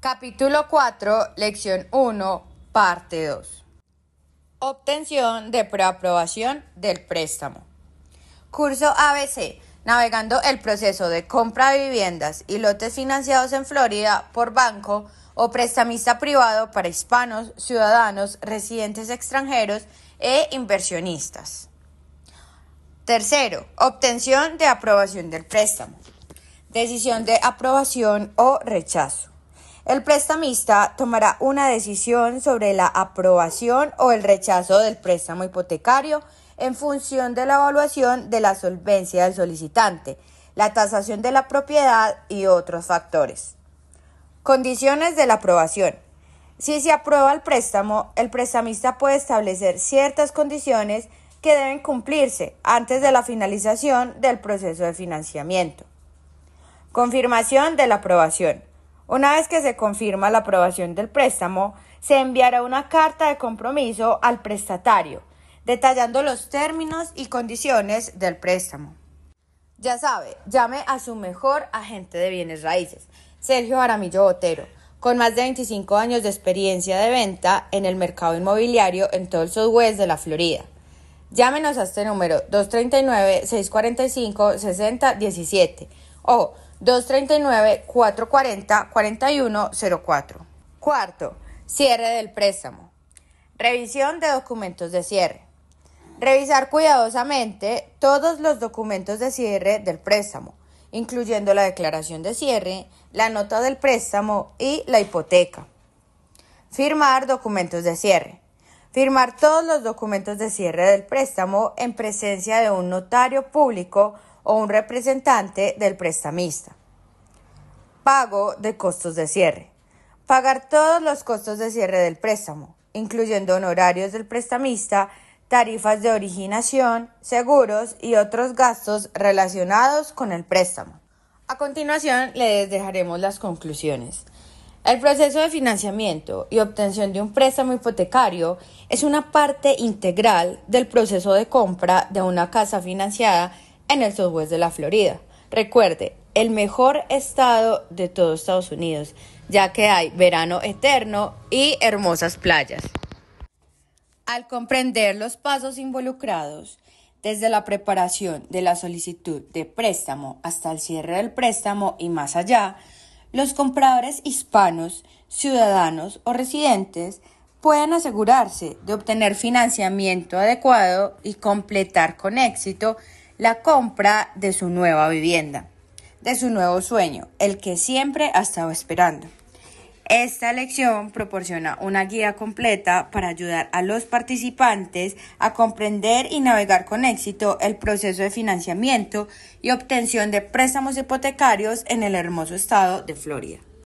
Capítulo 4, lección 1, parte 2. Obtención de preaprobación del préstamo. Curso ABC. Navegando el proceso de compra de viviendas y lotes financiados en Florida por banco o prestamista privado para hispanos, ciudadanos, residentes extranjeros e inversionistas. Tercero, obtención de aprobación del préstamo. Decisión de aprobación o rechazo. El prestamista tomará una decisión sobre la aprobación o el rechazo del préstamo hipotecario en función de la evaluación de la solvencia del solicitante, la tasación de la propiedad y otros factores. Condiciones de la aprobación. Si se aprueba el préstamo, el prestamista puede establecer ciertas condiciones que deben cumplirse antes de la finalización del proceso de financiamiento. Confirmación de la aprobación. Una vez que se confirma la aprobación del préstamo, se enviará una carta de compromiso al prestatario, detallando los términos y condiciones del préstamo. Ya sabe, llame a su mejor agente de bienes raíces, Sergio Aramillo Botero, con más de 25 años de experiencia de venta en el mercado inmobiliario en todo el Southwest de la Florida. Llámenos a este número 239-645-6017. o 239-440-4104. Cuarto, cierre del préstamo. Revisión de documentos de cierre. Revisar cuidadosamente todos los documentos de cierre del préstamo, incluyendo la declaración de cierre, la nota del préstamo y la hipoteca. Firmar documentos de cierre. Firmar todos los documentos de cierre del préstamo en presencia de un notario público un representante del prestamista. Pago de costos de cierre. Pagar todos los costos de cierre del préstamo, incluyendo honorarios del prestamista, tarifas de originación, seguros y otros gastos relacionados con el préstamo. A continuación les dejaremos las conclusiones. El proceso de financiamiento y obtención de un préstamo hipotecario es una parte integral del proceso de compra de una casa financiada en el Southwest de la Florida. Recuerde, el mejor estado de todos Estados Unidos, ya que hay verano eterno y hermosas playas. Al comprender los pasos involucrados, desde la preparación de la solicitud de préstamo hasta el cierre del préstamo y más allá, los compradores hispanos, ciudadanos o residentes pueden asegurarse de obtener financiamiento adecuado y completar con éxito la compra de su nueva vivienda, de su nuevo sueño, el que siempre ha estado esperando. Esta lección proporciona una guía completa para ayudar a los participantes a comprender y navegar con éxito el proceso de financiamiento y obtención de préstamos hipotecarios en el hermoso estado de Florida.